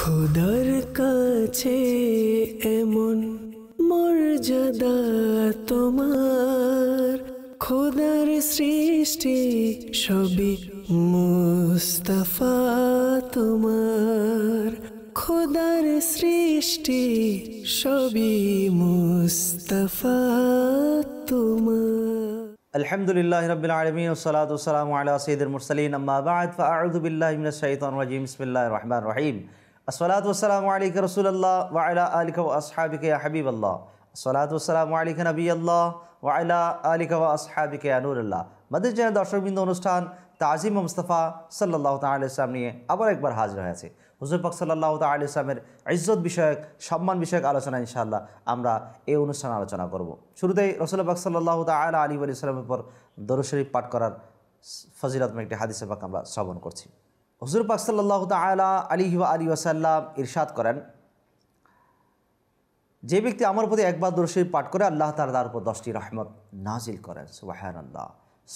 খোদার কাছে এমন মর্যাদা তোমার খোদার সৃষ্টি সবই মুস্তফা তোমার খুদর সৃষ্টি সবই মুস্তফা তোমার আলহামদুলিল্লাহ রবিল আলমিন ওসালাত সালাম আল্লাহ সঈদুল মুরসালিন আম্মাবাদ ফাউদ্দুবিল্লাহ মিনাশাহিদ রহিম ইসমিল্লাহ রহমান রহিম আসসালাতাম আলিক রসুল্লাহ ওয়াইলা আলিক আসহাবিক হাবিব আল্লাহ আসসালাতাম আলিক নবী আল্লাহ ওয়াইলা আলিক আসহাবিক আনুরাল্লাহ মাদের জেনে দর্শকবৃন্দ অনুষ্ঠান তাজিম মুস্তফা সাল্লাহ তাল্লাম নিয়ে আবার একবার হাজির হয়েছে হুজুর পাক সাল্লাহ ইসলামের ইজ্জত বিষয়ক সম্মান বিষয়ক আলোচনা ইনশাআল্লাহ আমরা এই অনুষ্ঠান আলোচনা করব শুরুতেই রসুল পাক সাল্লাহ তাল্লাহ আলী আলি উপর পর পাঠ করার ফজিলাত্মক একটি হাদিসে পাক আমরা শ্রবণ করছি হজুর পাক সাল্লাহ তালা আলী আলী ওয়াসাল্লাম ইরশাদ করেন যে ব্যক্তি আমার প্রতি একবার দর্শী পাঠ করে আল্লাহ তার তার উপর দশটি রহমত নাজিল করেন সুবাহান আল্লাহ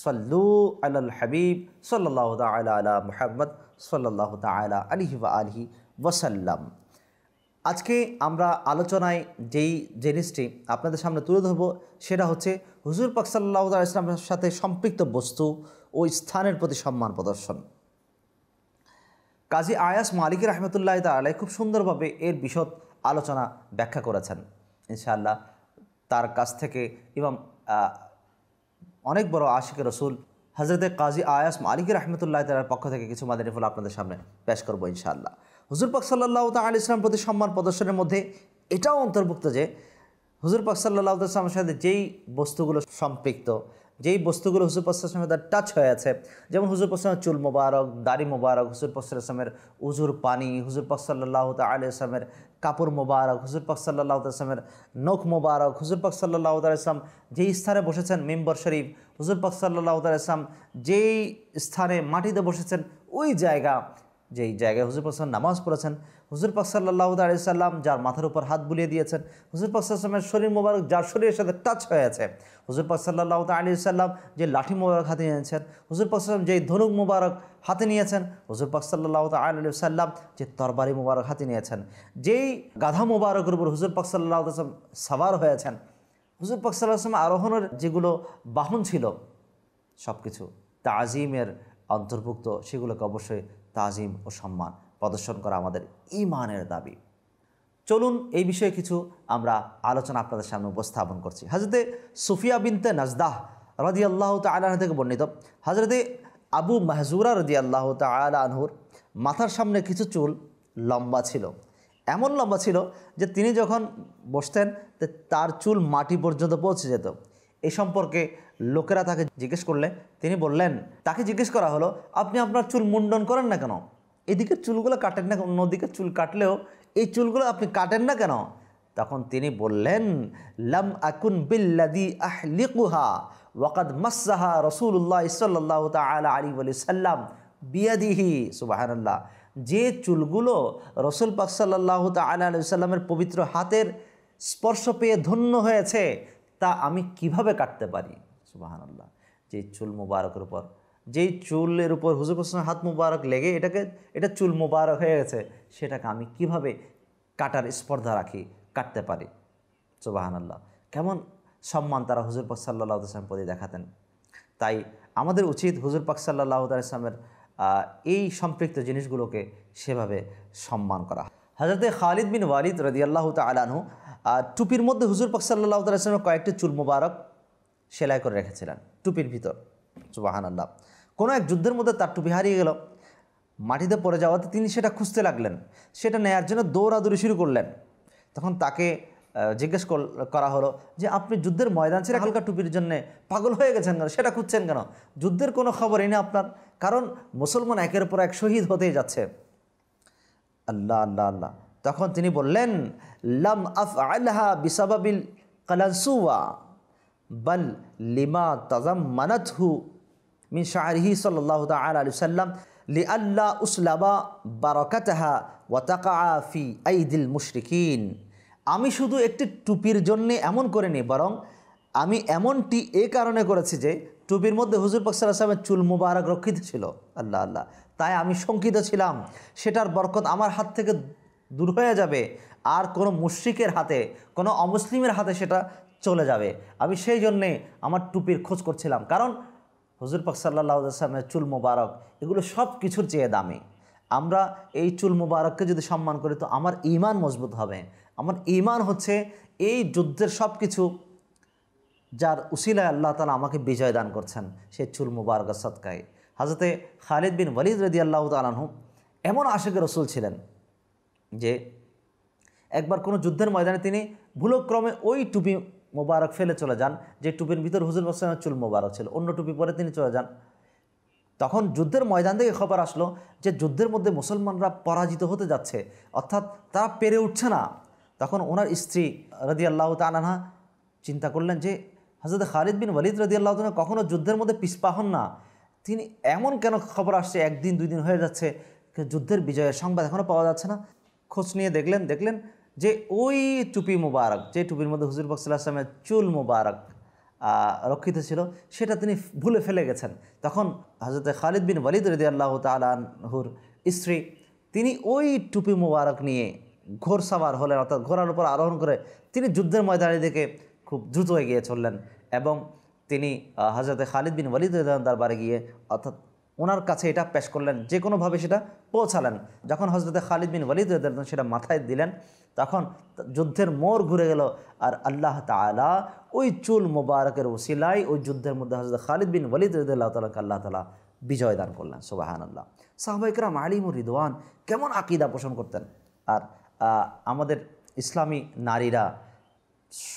সল্লু আল হাবিব সাল্লাহ তালা আলা মোহাম্মদ সাল্লাহ তালা আলী বা আলহি ওয়াসাল্লাম আজকে আমরা আলোচনায় যেই জিনিসটি আপনাদের সামনে তুলে ধরব সেটা হচ্ছে হুজুর পাকসাল্লাহ ইসলামের সাথে সম্পৃক্ত বস্তু ও স্থানের প্রতি সম্মান প্রদর্শন কাজী আয়াস মালিক রহমতুল্লাহ তালাই খুব সুন্দরভাবে এর বিশদ আলোচনা ব্যাখ্যা করেছেন ইনশাআল্লাহ তার কাছ থেকে ইমাম অনেক বড় আশিক রসুল হজরতে কাজী আয়াস মালিক রহমতুল্লাহ তালার পক্ষ থেকে কিছু মাদানী ফুল আপনাদের সামনে পেশ করবো ইনশাআল্লাহ হুজুর পাক সাল্লাহ তাল ইসলাম প্রতি সম্মান প্রদর্শনের মধ্যে এটাও অন্তর্ভুক্ত যে হুজুর পাক সাল্লাহ ইসলামের সাথে যেই বস্তুগুলো সম্পৃক্ত যেই বস্তুগুলো হুসুর পশ্চাসমের তার টাচ হয়ে আছে যেমন হুজুর পশ্চামের চুল মোবারক দাড়ি মোবারক হুসুর পশ্চাসমের উজুর পানি হুজুর পশ্চাল্লাহ তালামের কাপড় মোবারক হুজুর পাক সাল্লাহ আসলামের নখ মোবারক হুজুর পাক সাল্লাহ যেই স্থানে বসেছেন মেম্বর শরীফ হুজুর পাক সাল্লাহ ইসলাম যেই স্থানে মাটিতে বসেছেন ওই জায়গা যেই জায়গায় হুজুর পাকসাল নামাজ পড়েছেন হুজুর পাকসাল্লাহ সাল্লাম যার মাথার উপর হাত বুলিয়ে দিয়েছেন হুজুর পাকসাল্লামের শরীর মোবারক যার শরীরের সাথে টাচ হয়ে আছে হুজুর পাকসাল্লাহ আলি সাল্লাম যে লাঠি মোবারক হাতে নিয়েছেন হুজুর পাকসাল্লাম যেই ধনুক মোবারক হাতে নিয়েছেন হুজুর পাকসাল্লাহ আলি সাল্লাম যে তরবারি মোবারক হাতে নিয়েছেন যেই গাধা মোবারকের উপর হুজুর পাকসাল্লাহ সাবার হয়েছেন হুজুর পাকসাল্লাহ আরোহণের যেগুলো বাহন ছিল সব কিছু তা আজিমের অন্তর্ভুক্ত সেগুলোকে অবশ্যই তাজিম ও সম্মান প্রদর্শন করা আমাদের ইমানের দাবি চলুন এই বিষয়ে কিছু আমরা আলোচনা আপনাদের সামনে উপস্থাপন করছি হাজরতে সুফিয়া বিনতে নাজদাহ রদি আল্লাহ তালাহ থেকে বর্ণিত হাজরতে আবু মাহজুরা রদি আল্লাহ আনহুর মাথার সামনে কিছু চুল লম্বা ছিল এমন লম্বা ছিল যে তিনি যখন বসতেন তার চুল মাটি পর্যন্ত পৌঁছে যেত এ সম্পর্কে লোকেরা তাকে জিজ্ঞেস করলে তিনি বললেন তাকে জিজ্ঞেস করা হলো আপনি আপনার চুল মুন্ডন করেন না কেন এদিকে চুলগুলো কাটেন না অন্যদিকে চুল কাটলেও এই চুলগুলো আপনি কাটেন না কেন তখন তিনি বললেন লাম আকুন বিল্লাদি আহলিকুহা ওয়াকাদ মাসাহা রসুল্লাহ ইসাল্লাহ তাল আলী আলি সাল্লাম বিয়াদিহি সুবাহান্লাহ যে চুলগুলো রসুল পাক সাল্লাহ তালা আলি সাল্লামের পবিত্র হাতের স্পর্শ পেয়ে ধন্য হয়েছে তা আমি কিভাবে কাটতে পারি সুবাহান্লাহ যে চুল মুবারকের উপর যেই চুলের উপর হুজুর হোসেনের হাত মুবারক লেগে এটাকে এটা চুল মুবারক হয়ে গেছে সেটাকে আমি কিভাবে কাটার স্পর্ধা রাখি কাটতে পারি আল্লাহ কেমন সম্মান তারা হুজুর পাক সাল্লাহ আসলাম প্রতি দেখাতেন তাই আমাদের উচিত হুজুর পাক সাল্লাহ ইসলামের এই সম্পৃক্ত জিনিসগুলোকে সেভাবে সম্মান করা হজরতে খালিদ বিন ওয়ালিদ রদিয়াল্লাহ তালানহু আর টুপির মধ্যে হুজুর পাক সাল্লাহ তাল্লামের কয়েকটি চুল মুবারক সেলাই করে রেখেছিলেন টুপির ভিতর সুবাহান আল্লাহ কোনো এক যুদ্ধের মধ্যে তার টুপি হারিয়ে গেল মাটিতে পড়ে যাওয়াতে তিনি সেটা খুঁজতে লাগলেন সেটা নেয়ার জন্য দৌড়াদৌড়ি শুরু করলেন তখন তাকে জিজ্ঞেস করা হলো যে আপনি যুদ্ধের ময়দান ছেড়ে হালকা টুপির জন্য পাগল হয়ে গেছেন কেন সেটা খুঁজছেন কেন যুদ্ধের কোনো খবর এনে আপনার কারণ মুসলমান একের পর এক শহীদ হতেই যাচ্ছে আল্লাহ আল্লাহ আল্লাহ তখন তিনি বললেন লাম আফ আলহা বিসাবিল কালানসুয়া বল লিমা তাজাম হু মিন শাহরিহি সাল্লাহ তাল আলু সাল্লাম লি আল্লাহ উসলাবা বারকাতাহা আই দিল মুশরিকিন আমি শুধু একটি টুপির জন্যে এমন করিনি বরং আমি এমনটি এ কারণে করেছি যে টুপির মধ্যে হুজুর পাকসাল আসলামের চুল মুবারক রক্ষিত ছিল আল্লাহ আল্লাহ তাই আমি শঙ্কিত ছিলাম সেটার বরকত আমার হাত থেকে দূর হয়ে যাবে আর কোনো মুশ্রিকের হাতে কোনো অমুসলিমের হাতে সেটা চলে যাবে আমি সেই জন্যে আমার টুপির খোঁজ করছিলাম কারণ হজুর পাক সাল্লাহ আসলামের চুল মোবারক এগুলো সব কিছুর চেয়ে দামি আমরা এই চুল মোবারককে যদি সম্মান করি তো আমার ইমান মজবুত হবে আমার ইমান হচ্ছে এই যুদ্ধের সব কিছু যার উসিলায় আল্লাহ তালা আমাকে বিজয় দান করছেন সে চুল মুবারক সৎকায় হাজরতে খালিদ বিন ওয়ালিদ রদি আল্লাহ তালাহু এমন আশেকের রসুল ছিলেন যে একবার কোনো যুদ্ধের ময়দানে তিনি ভুলক্রমে ওই টুপি মোবারক ফেলে চলে যান যে টুপির ভিতর হুজুর হোসেনের চুল মোবারক ছিল অন্য টুপি পরে তিনি চলে যান তখন যুদ্ধের ময়দান থেকে খবর আসলো যে যুদ্ধের মধ্যে মুসলমানরা পরাজিত হতে যাচ্ছে অর্থাৎ তারা পেরে উঠছে না তখন ওনার স্ত্রী রদি আল্লাহ তানহা চিন্তা করলেন যে হজরত খালিদ বিন ওলিদ রদি আল্লাহ তানহা কখনও যুদ্ধের মধ্যে পিসপা হন না তিনি এমন কেন খবর আসছে একদিন দুই দিন হয়ে যাচ্ছে যুদ্ধের বিজয়ের সংবাদ এখনও পাওয়া যাচ্ছে না খোঁজ নিয়ে দেখলেন দেখলেন যে ওই টুপি মুবারক যে টুপির মধ্যে হুজুর আসলামের চুল মুবারক রক্ষিত ছিল সেটা তিনি ভুলে ফেলে গেছেন তখন হজরত খালিদ বিন ওয়ালিদ রদি আল্লাহ তালাহুর স্ত্রী তিনি ওই টুপি মুবারক নিয়ে ঘোর সাবার হলেন অর্থাৎ ঘোড়ার উপর আরোহণ করে তিনি যুদ্ধের ময়দানে দিকে খুব দ্রুত এগিয়ে চললেন এবং তিনি হজরত খালিদ বিন ওয়ালিদ তার দরবারে গিয়ে অর্থাৎ ওনার কাছে এটা পেশ করলেন যে কোনোভাবে সেটা পৌঁছালেন যখন হজরতে খালিদ বিন ওয়ালিদ সেটা মাথায় দিলেন তখন যুদ্ধের মোর ঘুরে গেল আর আল্লাহ তালা ওই চুল মোবারকের ওসিলাই ওই যুদ্ধের মধ্যে হজরত খালিদ বিন ওয়ালিদ রদুল্লাহ তালাকে আল্লাহ তালা বিজয় দান করলেন সুবাহান আল্লাহ সাহবাইকরাম আলিম রিদওয়ান কেমন আকিদা পোষণ করতেন আর আমাদের ইসলামী নারীরা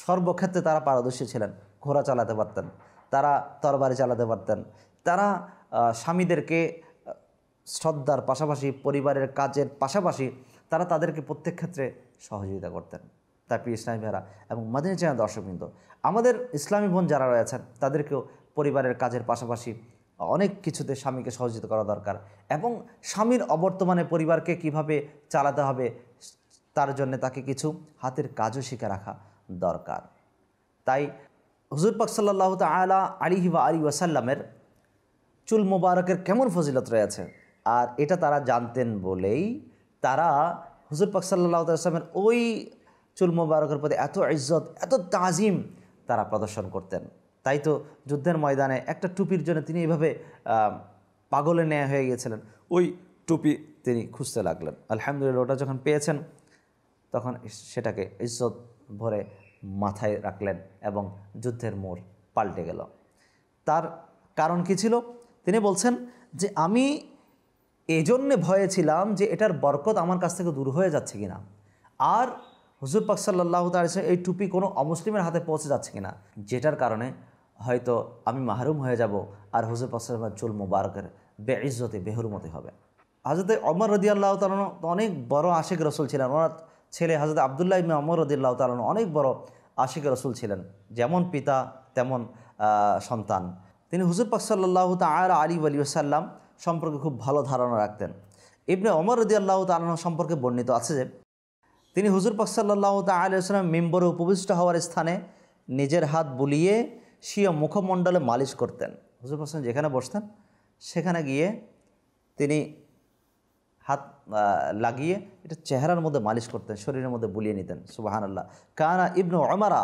সর্বক্ষেত্রে তারা পারদর্শী ছিলেন ঘোড়া চালাতে পারতেন তারা তরবারি চালাতে পারতেন তারা স্বামীদেরকে শ্রদ্ধার পাশাপাশি পরিবারের কাজের পাশাপাশি তারা তাদেরকে প্রত্যেক ক্ষেত্রে সহযোগিতা করতেন প্রিয় ইসলামী ভাইরা এবং মাদিনী চ্যানেল দর্শকবৃন্দ আমাদের ইসলামী বোন যারা রয়েছেন তাদেরকেও পরিবারের কাজের পাশাপাশি অনেক কিছুতে স্বামীকে সহযোগিতা করা দরকার এবং স্বামীর অবর্তমানে পরিবারকে কিভাবে চালাতে হবে তার জন্য তাকে কিছু হাতের কাজও শিখে রাখা দরকার তাই হুজুর পাকসাল্লাহ তালা আলিহিবা আলী ওয়াসাল্লামের চুল মোবারকের কেমন ফজিলত রয়েছে আর এটা তারা জানতেন বলেই তারা হুজুর পাক সাল্লাহ আসলামের ওই চুল মোবারকের প্রতি এত ইজ্জত এত তাজিম তারা প্রদর্শন করতেন তাই তো যুদ্ধের ময়দানে একটা টুপির জন্য তিনি এভাবে পাগলে নেওয়া হয়ে গিয়েছিলেন ওই টুপি তিনি খুঁজতে লাগলেন আলহামদুলিল্লাহ ওটা যখন পেয়েছেন তখন সেটাকে ইজ্জত ভরে মাথায় রাখলেন এবং যুদ্ধের মোড় পাল্টে গেল তার কারণ কী ছিল তিনি বলছেন যে আমি এজন্যে ভয়ে ছিলাম যে এটার বরকত আমার কাছ থেকে দূর হয়ে যাচ্ছে কিনা আর হুজুর পাকসাল্লাহ তালিসের এই টুপি কোনো অমুসলিমের হাতে পৌঁছে যাচ্ছে কিনা যেটার কারণে হয়তো আমি মাহরুম হয়ে যাব আর হুজুর পাক চুল মুবারকের বে ইজ্জতে বেহরুমতে হবে হাজরত অমর রদি আল্লাহ তালন অনেক বড় আশিক রসুল ছিলেন ওনার ছেলে হাজরত আবদুল্লাহ ইমে অমর রদি আল্লাহ তালন অনেক বড় আশিক রসুল ছিলেন যেমন পিতা তেমন সন্তান তিনি হুজুর পাকসাল্লাহ তা তার আলী আলী সাল্লাম সম্পর্কে খুব ভালো ধারণা রাখতেন ইবনে অমর রদি আল্লাহ তালন সম্পর্কে বর্ণিত আছে যে তিনি হুজুর তা আলী সাল্লাম মেম্বরে উপবিষ্ট হওয়ার স্থানে নিজের হাত বুলিয়ে সিও মুখমণ্ডলে মালিশ করতেন হুজুর পাকসাল যেখানে বসতেন সেখানে গিয়ে তিনি হাত লাগিয়ে এটা চেহারার মধ্যে মালিশ করতেন শরীরের মধ্যে বুলিয়ে নিতেন সুবাহান আল্লাহ কানা ইবনু অমারা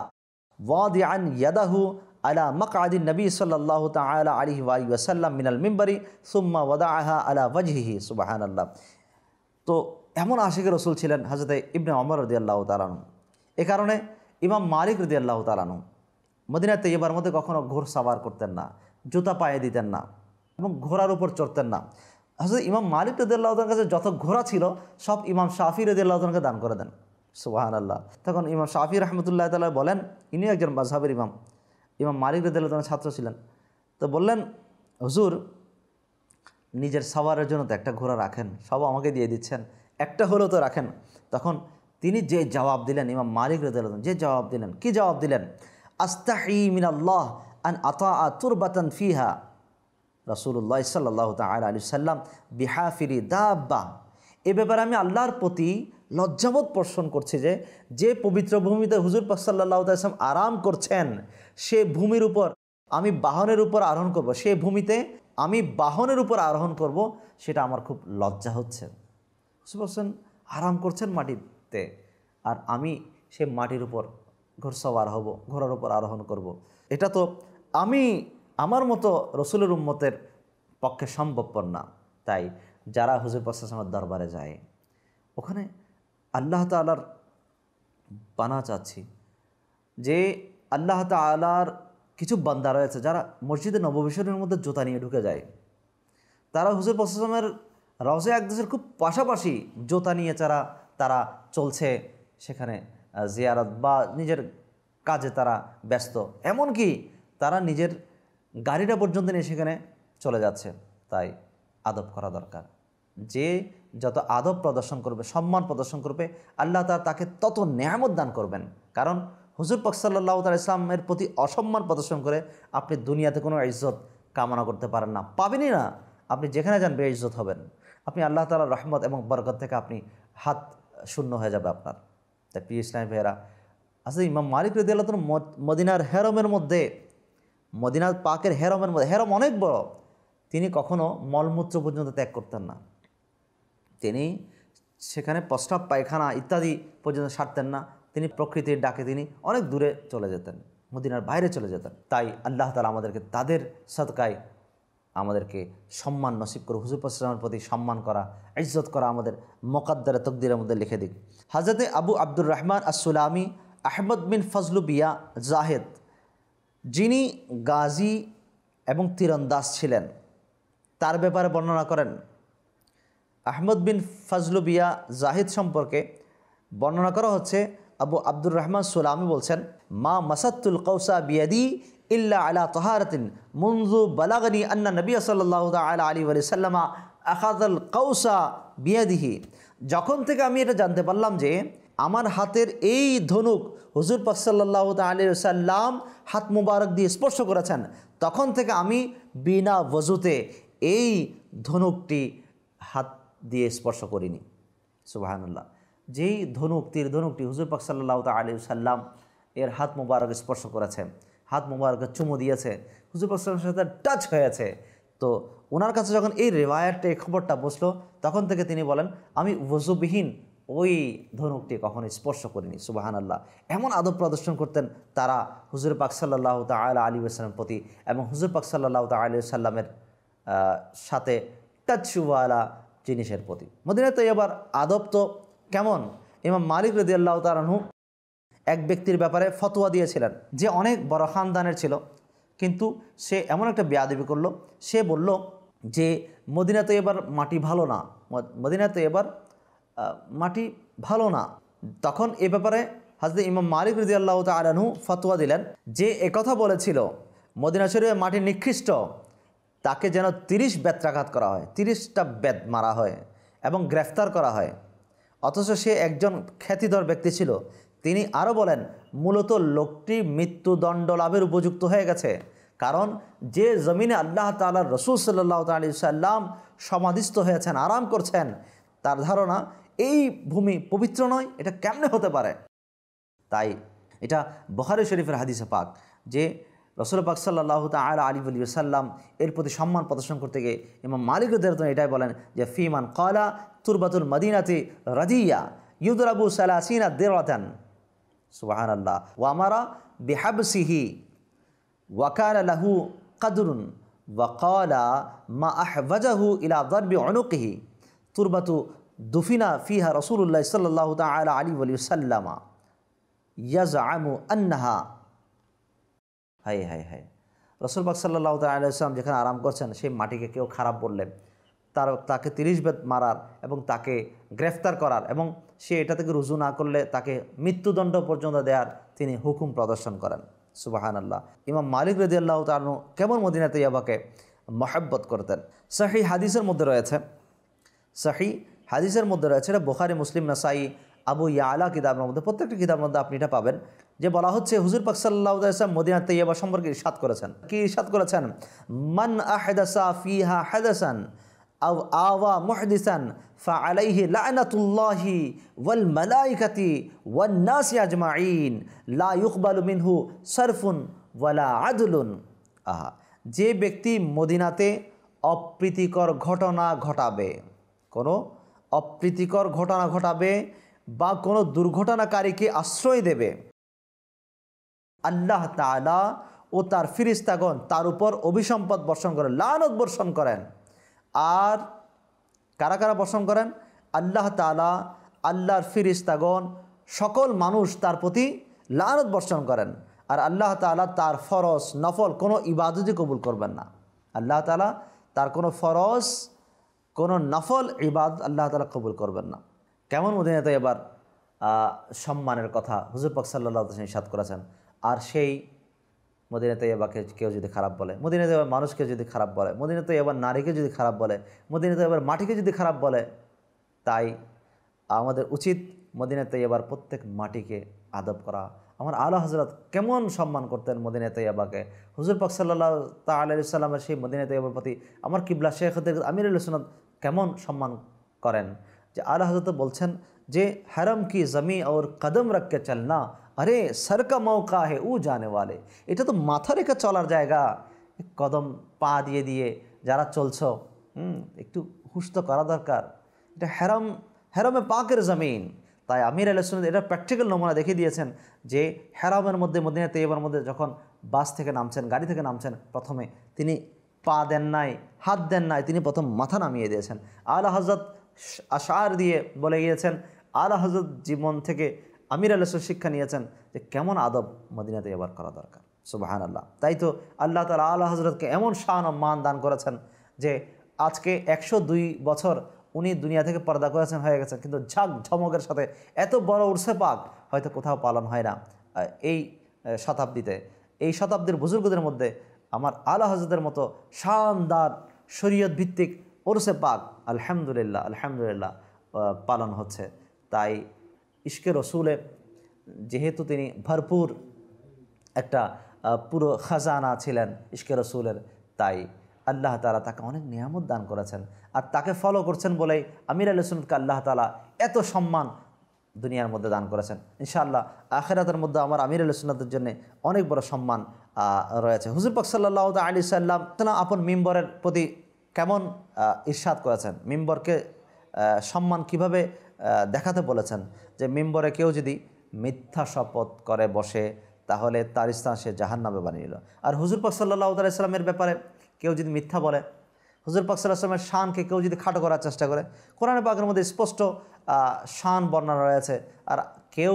ওয়াদি আন ইয়াদাহু আলা মকআদিন নবী সাল্লাহ তালা আলি ওয়াই ওয়াসাল্লাম মিনাল মিম্বারি সুম্মা ওদা আহা আলা ওয়াজহি সুবাহান আল্লাহ তো এমন আশিক রসুল ছিলেন হাজরত ইবনে অমর রদি আল্লাহ তালানু এ কারণে ইমাম মালিক রদি আল্লাহ তালানু মদিনা তৈবার মধ্যে কখনও ঘোর সাবার করতেন না জুতা পায়ে দিতেন না এবং ঘোড়ার উপর চড়তেন না হাজরত ইমাম মালিক রদুল্লাহতার কাছে যত ঘোড়া ছিল সব ইমাম শাফি রদুল্লাহতানকে দান করে দেন সুবাহান আল্লাহ তখন ইমাম শাফি রহমতুল্লাহ তালা বলেন ইনি একজন মাঝহাবের ইমাম ইমাম মালিক রদুল্লাহ তোমার ছাত্র ছিলেন তো বললেন হুজুর নিজের সবারের জন্য তো একটা ঘোড়া রাখেন সব আমাকে দিয়ে দিচ্ছেন একটা হলেও তো রাখেন তখন তিনি যে জবাব দিলেন ইমাম মালিক রদুল্লাহ যে জবাব দিলেন কি জবাব দিলেন আস্তাহি মিনাল্লাহ আন আতা আতুরবাতন ফিহা রসুল্লা সাল্লাহ তাল আলু সাল্লাম বিহাফিরি দাব্বা এ ব্যাপারে আমি আল্লাহর প্রতি লজ্জাবোধ পোষণ করছি যে যে পবিত্র ভূমিতে হুজুর পাসাল্লাহ তাইসলাম আরাম করছেন সে ভূমির উপর আমি বাহনের উপর আরোহণ করব। সে ভূমিতে আমি বাহনের উপর আরোহণ করব সেটা আমার খুব লজ্জা হচ্ছে সুপারসেন আরাম করছেন মাটিতে আর আমি সে মাটির উপর ঘোর হব ঘোড়ার উপর আরোহণ করব। এটা তো আমি আমার মতো রসুলের উম্মতের পক্ষে সম্ভবপর না তাই যারা হুজুর পাসামের দরবারে যায় ওখানে আল্লাহ তালার বানা চাচ্ছি যে আল্লাহ তালার কিছু বান্দা রয়েছে যারা মসজিদে নববিশ্বরের মধ্যে জোতা নিয়ে ঢুকে যায় তারা হুজুর প্রশাসনের এক দেশের খুব পাশাপাশি জোতা নিয়ে যারা তারা চলছে সেখানে জিয়ারত বা নিজের কাজে তারা ব্যস্ত এমনকি তারা নিজের গাড়িটা পর্যন্ত নিয়ে সেখানে চলে যাচ্ছে তাই আদব করা দরকার যে যত আদব প্রদর্শন করবে সম্মান প্রদর্শন করবে আল্লাহ তালা তাকে তত ন্যায়ামত দান করবেন কারণ হুজুর পাকসাল্লাহ তাল ইসলামের প্রতি অসম্মান প্রদর্শন করে আপনি দুনিয়াতে কোনো ইজ্জত কামনা করতে পারেন না পাবেনই না আপনি যেখানে যান বেইজ্জত হবেন আপনি আল্লাহ তালার রহমত এবং বরকত থেকে আপনি হাত শূন্য হয়ে যাবে আপনার তাই প্রিয় ইসলামী ভাইয়েরা আসলে আচ্ছা ইমাম মালিক রদি আল্লাহ মদিনার হেরমের মধ্যে মদিনার পাকের হেরমের মধ্যে হেরম অনেক বড় তিনি কখনও মলমূত্র পর্যন্ত ত্যাগ করতেন না তিনি সেখানে প্রস্রাব পায়খানা ইত্যাদি পর্যন্ত সারতেন না তিনি প্রকৃতির ডাকে তিনি অনেক দূরে চলে যেতেন মদিনার বাইরে চলে যেতেন তাই আল্লাহ তালা আমাদেরকে তাদের সৎকায় আমাদেরকে সম্মান নসিব করে হুজুর ইসলামের প্রতি সম্মান করা ইজ্জত করা আমাদের মোকাদ্দারে তকদিরের মধ্যে লিখে দিক হাজরতে আবু আব্দুর রহমান আসুলামি আহমদ বিন ফজলু বিয়া জাহেদ যিনি গাজী এবং তীরন্দাস ছিলেন তার ব্যাপারে বর্ণনা করেন আহমদ বিন ফাজলুবিয়া জাহিদ সম্পর্কে বর্ণনা করা হচ্ছে আবু আব্দুর রহমান সোলামি বলছেন মা মাসাতুল কৌসা বিয়াদি ইল্লা আলা তহারতিন মুনজু বালাগনি আন্না নবী সাল্লাহ আলা আলী সাল্লামা আখাদাল কৌসা বিয়াদিহি যখন থেকে আমি এটা জানতে পারলাম যে আমার হাতের এই ধনুক হুজুর পাকসাল্লাহ আলী সাল্লাম হাত মুবারক দিয়ে স্পর্শ করেছেন তখন থেকে আমি বিনা বজুতে এই ধনুকটি হাত দিয়ে স্পর্শ করিনি সুবাহানুল্লাহ যেই ধনুক তীর ধনুকটি হুজুর পাক সাল্লাহ আলী সাল্লাম এর হাত মুবারক স্পর্শ করেছেন হাত মুবারকে চুমু দিয়েছে হুজুর পাক সাথে টাচ হয়েছে তো ওনার কাছে যখন এই রেওয়ায়ারটা এই খবরটা বসলো তখন থেকে তিনি বলেন আমি ওজুবিহীন ওই ধনুকটি কখনো স্পর্শ করিনি সুবাহান আল্লাহ এমন আদব প্রদর্শন করতেন তারা হুজুর পাক সাল্লাহ তাল আলী আসলামের প্রতি এবং হুজুর পাক সাল্লাহ তাল সাল্লামের সাথে আলা জিনিসের প্রতি মদিনা তৈয়বার আদব তো কেমন ইমাম মালিক রদি আল্লাহ তালাহু এক ব্যক্তির ব্যাপারে ফতোয়া দিয়েছিলেন যে অনেক বড় খানদানের ছিল কিন্তু সে এমন একটা বেয়াদবি করলো সে বলল যে মদিনা তো এবার মাটি ভালো না মদিনা তো এবার মাটি ভালো না তখন এ ব্যাপারে হাজরে ইমাম মালিক আল্লাহ তালাহু ফতোয়া দিলেন যে একথা বলেছিল মদিনা শরীফের মাটি নিকৃষ্ট তাকে যেন তিরিশ বেত্রাঘাত করা হয় তিরিশটা বেদ মারা হয় এবং গ্রেফতার করা হয় অথচ সে একজন খ্যাতিধর ব্যক্তি ছিল তিনি আরও বলেন মূলত লোকটি মৃত্যুদণ্ড লাভের উপযুক্ত হয়ে গেছে কারণ যে জমিনে আল্লাহ তালার রসুল সাল্লাহ তালি সাল্লাম সমাধিস্থ হয়েছেন আরাম করছেন তার ধারণা এই ভূমি পবিত্র নয় এটা কেমনে হতে পারে তাই এটা বহারি শরীফের হাদিসে পাক যে রসুলবাক সাল্লাহ তাল আলী আলী সাল্লাম এর প্রতি সম্মান প্রদর্শন করতে গিয়ে ইমাম মালিক দেহতন এটাই বলেন যে ফিমান কলা তুরবাতুল মদিনাতে রাদিয়া ইউদরাবু সালাসিনা দেরাতান সুবাহান আল্লাহ ওয়ামারা বিহাবসিহি ওয়াকান লাহু কাদরুন وقال ما أحوجه إلى ضرب عنقه تربة دفن فيها رسول الله صلى الله تعالى عليه وسلم يزعم أنها হাই হাই হাই রসুল বাক সাল্লাহ তাল্লাম যেখানে আরাম করছেন সেই মাটিকে কেউ খারাপ বললেন তার তাকে তিরিশ বেদ মারার এবং তাকে গ্রেফতার করার এবং সে এটা থেকে রুজু না করলে তাকে মৃত্যুদণ্ড পর্যন্ত দেওয়ার তিনি হুকুম প্রদর্শন করেন সুবাহান আল্লাহ ইমাম মালিক রদি আল্লাহ তালু কেমন মদিনা তৈয়াবাকে মহাব্বত করতেন সাহি হাদিসের মধ্যে রয়েছে সাহি হাদিসের মধ্যে রয়েছে এটা বোখারি মুসলিম নাসাই আবু ইয়ালা কিতাবের মধ্যে প্রত্যেকটি কিতাবের মধ্যে আপনি এটা পাবেন যে বলা হচ্ছে হুজুর পাক সাল্লাহ ইসলাম মদিনা তৈয়বা সম্পর্কে ইসাদ করেছেন কি ইসাদ করেছেন মান আহেদাসা ফিহা হেদাসান আও আওয়া মুহদিসান ফা আলাইহি লানাতুল্লাহি ওয়াল মালাইকাতি ওয়ান নাস আজমাইন লা ইকবালু মিনহু সরফুন ওয়ালা আদলুন আহা যে ব্যক্তি মদিনাতে অপ্রীতিকর ঘটনা ঘটাবে কোনো অপ্রীতিকর ঘটনা ঘটাবে বা কোনো দুর্ঘটনাকারীকে আশ্রয় দেবে আল্লাহ তালা ও তার ফিরিস্তাগণ তার উপর অভিসম্পদ বর্ষণ করেন লানত বর্ষণ করেন আর কারা কারা বর্ষণ করেন আল্লাহ তালা আল্লাহর ফিরিস্তাগণ সকল মানুষ তার প্রতি লানত বর্ষণ করেন আর আল্লাহ তালা তার ফরজ নফল কোনো ইবাদতই কবুল করবেন না আল্লাহ তালা তার কোনো ফরজ কোনো নফল ইবাদ আল্লাহ তালা কবুল করবেন না কেমন মদিনাতে এবার সম্মানের কথা হুজুর পাক সাল্লাহ সাদ করেছেন আর সেই মদিনা তৈবাকে কেউ যদি খারাপ বলে মদিনা তৈবার মানুষকে যদি খারাপ বলে মদিনা তৈবার নারীকে যদি খারাপ বলে মদিনা তৈবার মাটিকে যদি খারাপ বলে তাই আমাদের উচিত মদিনা তৈবার প্রত্যেক মাটিকে আদব করা আমার আলো হজরত কেমন সম্মান করতেন মদিনা তৈয়াবাকে হুজুর পাক সাল্লাহ তা আলি সাল্লামের সেই মদিনা তৈয়াবার প্রতি আমার কিবলা শেখ আমির সুনত কেমন সম্মান করেন যে আলো হজরত বলছেন যে হ্যারম কি জমি ওর কদম রাখকে চলনা আরে সরকা মৌকা হে উ জানে বলে এটা তো মাথা রেখে চলার জায়গা কদম পা দিয়ে দিয়ে যারা চলছ একটু হুস্ত করা দরকার এটা হ্যারম হ্যারমে পাকের জমিন তাই আমির আলসুন এটা প্র্যাকটিক্যাল নমুনা দেখিয়ে দিয়েছেন যে হ্যারামের মধ্যে মদিনা তেইবার মধ্যে যখন বাস থেকে নামছেন গাড়ি থেকে নামছেন প্রথমে তিনি পা দেন নাই হাত দেন নাই তিনি প্রথম মাথা নামিয়ে দিয়েছেন আলা হজরত আশার দিয়ে বলে গিয়েছেন আলা হজরত জীবন থেকে আমির আল্লাহ শিক্ষা নিয়েছেন যে কেমন আদব মদিনাতে এবার করা দরকার সুবাহান আল্লাহ তাই তো আল্লাহ তালা আল্লাহ হজরতকে এমন শান মান দান করেছেন যে আজকে একশো দুই বছর উনি দুনিয়া থেকে পর্দা করেছেন হয়ে গেছেন কিন্তু ঝাঁক ঝমকের সাথে এত বড় উর্সে পাক হয়তো কোথাও পালন হয় না এই শতাব্দীতে এই শতাব্দীর বুজুর্গদের মধ্যে আমার আলা হজরতের মতো শানদার শরীয়ত ভিত্তিক ওরসে পাক আলহামদুলিল্লাহ আলহামদুলিল্লাহ পালন হচ্ছে তাই ইশকে রসুলে যেহেতু তিনি ভরপুর একটা পুরো খাজানা ছিলেন ইশকে রসুলের তাই আল্লাহ তালা তাকে অনেক নিয়ামত দান করেছেন আর তাকে ফলো করছেন বলেই আমির আল সুলকে আল্লাহ তালা এত সম্মান দুনিয়ার মধ্যে দান করেছেন ইনশাআল্লাহ আখেরাতের মধ্যে আমার আমির আল সুনাতের জন্য অনেক বড় সম্মান রয়েছে হুজুর পাক সাল্লাহ আলী সাল্লাম তালা আপন মিম্বরের প্রতি কেমন ইর্ষাদ করেছেন মিম্বরকে সম্মান কিভাবে দেখাতে বলেছেন যে মেম্বরে কেউ যদি মিথ্যা শপথ করে বসে তাহলে তার স্থান সে জাহান নামে বানিয়ে নিল আর হুজুর পাক সাল্লাহ ইসলামের ব্যাপারে কেউ যদি মিথ্যা বলে হুজুর পাক আসলামের শানকে কেউ যদি খাটো করার চেষ্টা করে কোরআন পাকের মধ্যে স্পষ্ট শান বর্ণনা রয়েছে আর কেউ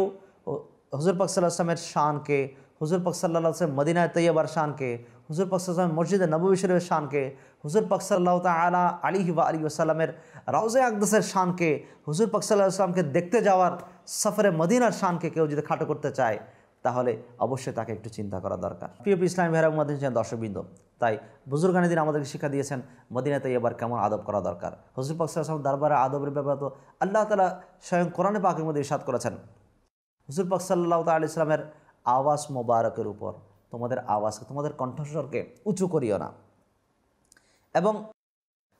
হুজুর পাক আসলামের শানকে হুজুর পাক সাল্লাহ মদিনায় তৈয়বার শানকে হুজুর পাক সাল্লাহ মসজিদে নবী শরীফের শানকে হুজুর পাকসাল্লাহ তালা আলী হিবা আলী আসাল্লামের রাউজে আকদাসের শানকে হুজুর পাকসাল্লাহ আসলামকে দেখতে যাওয়ার সফরে মদিনার শানকে কেউ যদি খাটো করতে চায় তাহলে অবশ্যই তাকে একটু চিন্তা করা দরকার পি প্রিয় ইসলাম ভেহরা মদিন দর্শকবৃন্দ তাই বুজুর্গানি দিন আমাদেরকে শিক্ষা দিয়েছেন মদিনাতে এবার কেমন আদব করা দরকার হুজুর পাক আসলাম দরবারে আদবের ব্যাপারে তো আল্লাহ তালা স্বয়ং কোরআনে পাকের মধ্যে ইসাদ করেছেন হুজুর পাকসাল্লাহ সাল্লাহ তাল ইসলামের আওয়াজ মোবারকের উপর তোমাদের আওয়াজকে তোমাদের কণ্ঠস্বরকে উঁচু করিও না এবং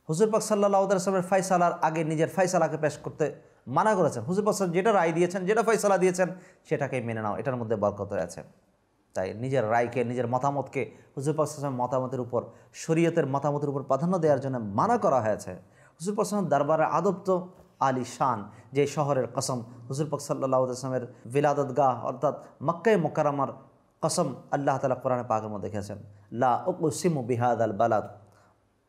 হুজুর পাক সাল্লাহ সাল্লামের ফাইসালার আগে নিজের ফাইসালাকে পেশ করতে মানা করেছেন হুজুর পাক যেটা রায় দিয়েছেন যেটা ফাইসালা দিয়েছেন সেটাকেই মেনে নাও এটার মধ্যে বরকত রয়েছে তাই নিজের রায়কে নিজের মতামতকে হুজুর পাক মতামতের উপর শরীয়তের মতামতের উপর প্রাধান্য দেওয়ার জন্য মানা করা হয়েছে হুজুর পাক সাল্লাম আদপ্ত আলী শান যে শহরের কসম হুজুর পাক সাল্লাহ বিলাদত গাহ অর্থাৎ মক্কাই মোকারামার কসম আল্লাহ তালা কোরআনে পাকের মধ্যে দেখেছেন লা ওকুসিমু বিহাদ আল বালাদ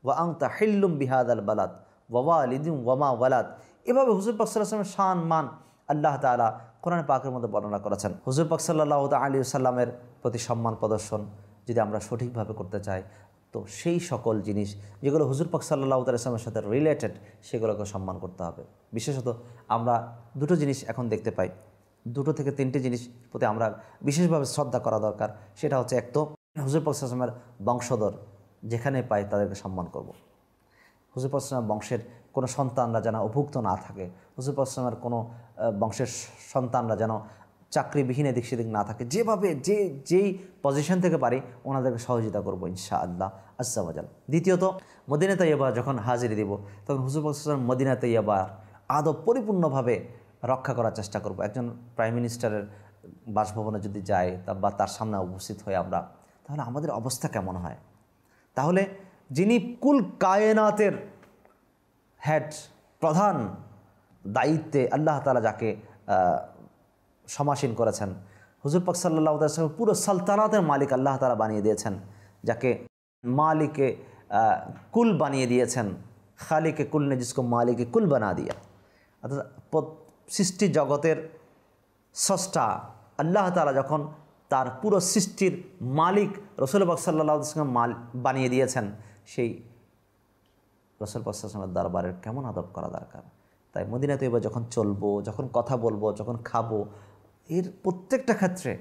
ওয়া আংতা হিল্লুম বিহাদ আল বালাদ ওয়া আলিদিম ওয়ামা ওয়ালাদ এভাবে হুজুর পাকসাল্লামের শান মান আল্লাহ তালা কোরআন পাকের মধ্যে বর্ণনা করেছেন হুজুর পাক আলী সাল্লামের প্রতি সম্মান প্রদর্শন যদি আমরা সঠিকভাবে করতে চাই তো সেই সকল জিনিস যেগুলো হুজুর পাক সাল্লাহ সাথে রিলেটেড সেগুলোকে সম্মান করতে হবে বিশেষত আমরা দুটো জিনিস এখন দেখতে পাই দুটো থেকে তিনটে জিনিস প্রতি আমরা বিশেষভাবে শ্রদ্ধা করা দরকার সেটা হচ্ছে এক তো হুজুর পাক সাল্লামের বংশধর যেখানে পাই তাদেরকে সম্মান করব। হুজুর পাসলামের বংশের কোনো সন্তানরা যেন অভুক্ত না থাকে হুজুর পাসলামের কোনো বংশের সন্তানরা যেন চাকরিবিহীন এদিক সেদিক না থাকে যেভাবে যে যেই পজিশন থেকে পারি ওনাদেরকে সহযোগিতা করবো ইনশা আল্লাহ আসাল দ্বিতীয়ত মদিনা তৈয়াবা যখন হাজির দিব তখন হুজুর পাসলাম মদিনা তৈয়াবার আদব পরিপূর্ণভাবে রক্ষা করার চেষ্টা করব একজন প্রাইম মিনিস্টারের বাসভবনে যদি যায় বা তার সামনে উপস্থিত হয়ে আমরা তাহলে আমাদের অবস্থা কেমন হয় তাহলে যিনি কুল কায়নাতের হ্যাড প্রধান দায়িত্বে আল্লাহ তালা যাকে সমাসীন করেছেন হুজুর পাক সাল্লাহ তাল্লাম পুরো সালতানাতের মালিক আল্লাহ তালা বানিয়ে দিয়েছেন যাকে মালিকে কুল বানিয়ে দিয়েছেন খালিকে কুল নে জিসকো মালিকে কুল বানা দিয়া অর্থাৎ সৃষ্টি জগতের স্রষ্টা আল্লাহ তালা যখন তার পুরো সৃষ্টির মালিক রসুল বাক সাল্লাহ মাল বানিয়ে দিয়েছেন সেই রসুল পাকসালামের দরবারের কেমন আদব করা দরকার তাই মদিনাতে এবার যখন চলবো যখন কথা বলবো যখন খাবো এর প্রত্যেকটা ক্ষেত্রে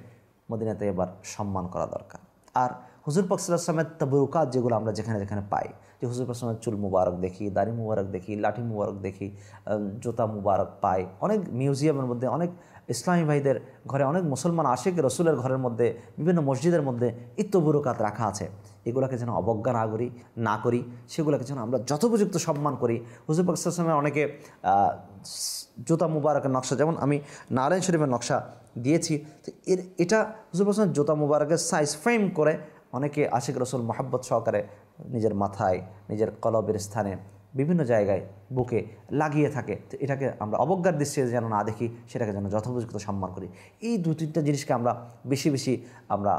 মদিনাতে এবার সম্মান করা দরকার আর হুজুর পাকসাল্লামের তবরুকাত যেগুলো আমরা যেখানে যেখানে পাই যে হুজুর পাকসালামের চুল মুবারক দেখি দাড়ি মুবারক দেখি লাঠি মুবারক দেখি জোতা মুবারক পাই অনেক মিউজিয়ামের মধ্যে অনেক ইসলামী ভাইদের ঘরে অনেক মুসলমান আশেক রসুলের ঘরের মধ্যে বিভিন্ন মসজিদের মধ্যে ইত্যবরুকাত রাখা আছে এগুলোকে যেন অবজ্ঞা না করি না করি সেগুলোকে যেন আমরা যথোপযুক্ত সম্মান করি হুজুর পাকিস্তানের অনেকে জোতা মুবারকের নকশা যেমন আমি নারায়ণ শরীফের নকশা দিয়েছি তো এর এটা হুজুর পাকিস্তান জোতা মুবারকের সাইজ ফ্রেম করে অনেকে আশিক রসুল মোহাব্বত সহকারে নিজের মাথায় নিজের কলবের স্থানে বিভিন্ন জায়গায় বুকে লাগিয়ে থাকে এটাকে আমরা অবজ্ঞার দৃষ্টিতে যেন না দেখি সেটাকে যেন যথোপযুক্ত সম্মান করি এই দু তিনটা জিনিসকে আমরা বেশি বেশি আমরা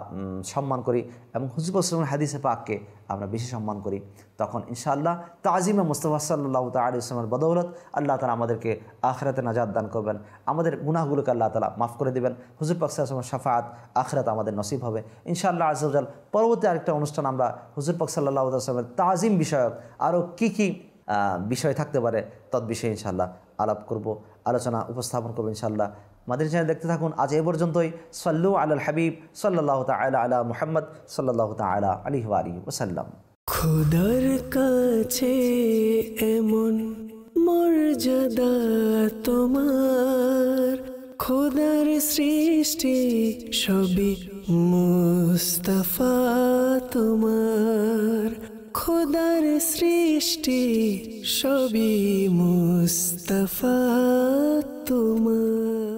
সম্মান করি এবং হুজুব আসলাম হাদিসে পাককে আমরা বেশি সম্মান করি তখন ইনশাআল্লাহ তাজিমা মুস্তফা সাল্লাহ তালী ইসলামের বদৌলত আল্লাহ তালা আমাদেরকে আখরাতে নাজাদ দান করবেন আমাদের গুনাহগুলোকে আল্লাহ তালা মাফ করে দেবেন হুজুর পাকসা আসলামের সাফাত আখরাত আমাদের নসিব হবে ইনশাআল্লাহ আজাল পরবর্তী আরেকটা অনুষ্ঠান আমরা হুজুর পাকসাল্লাহ সাল্লাহ তাজিম বিষয়ক আরও কী কী বিষয় থাকতে থাকতে পারে বিষয়ে ইনশাল্লাহ আলাপ করব আলোচনা উপস্থাপন করবো ইনশাল্লাহ মাদির চ্যানেল দেখতে থাকুন আজ এ পর্যন্তই সাল্লু আল হাবিব সাল্লাহ তালা আলা মোহাম্মদ সাল্লাহ তালা আলী আলী ওসাল্লাম খুদর কাছে এমন মর্যাদা তোমার খোদার সৃষ্টি সবি মুস্তফা তোমার খোদার সৃষ্টি সবই মুস্তফা তোমার